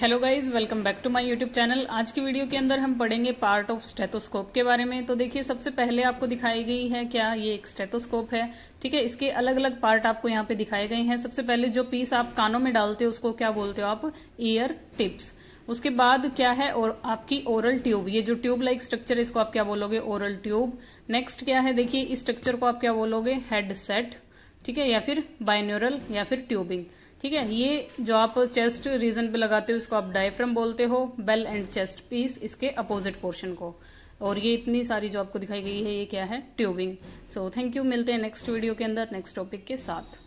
hello guys welcome back to my YouTube channel आज की video के अंदर हम पढ़ेंगे पार्ट ऑफ स्टेथोस्कोप के बारे में तो देखिए सबसे पहले आपको दिखाई गई है क्या ये एक स्टेथोस्कोप है ठीक है इसके अलग अलग पार्ट आपको यहाँ पे दिखाए गए हैं सबसे पहले जो पीस आप कानों में डालते हो उसको क्या बोलते हो आप ईयर टिप्स उसके बाद क्या है और आपकी ओरल ट्यूब ये जो ट्यूब लाइक स्ट्रक्चर है इसको आप क्या बोलोगे ओरल ट्यूब नेक्स्ट क्या है देखिए इस स्ट्रक्चर को आप क्या बोलोगे हेड सेट ठीक है या फिर बाइन्यूरल या फिर ट्यूबिंग ठीक है ये जो आप चेस्ट रीजन पे लगाते हो उसको आप डायफ्रम बोलते हो बेल एंड चेस्ट पीस इसके अपोजिट पोर्शन को और ये इतनी सारी जो आपको दिखाई गई है ये क्या है ट्यूबिंग सो थैंक यू मिलते हैं नेक्स्ट वीडियो के अंदर नेक्स्ट टॉपिक के साथ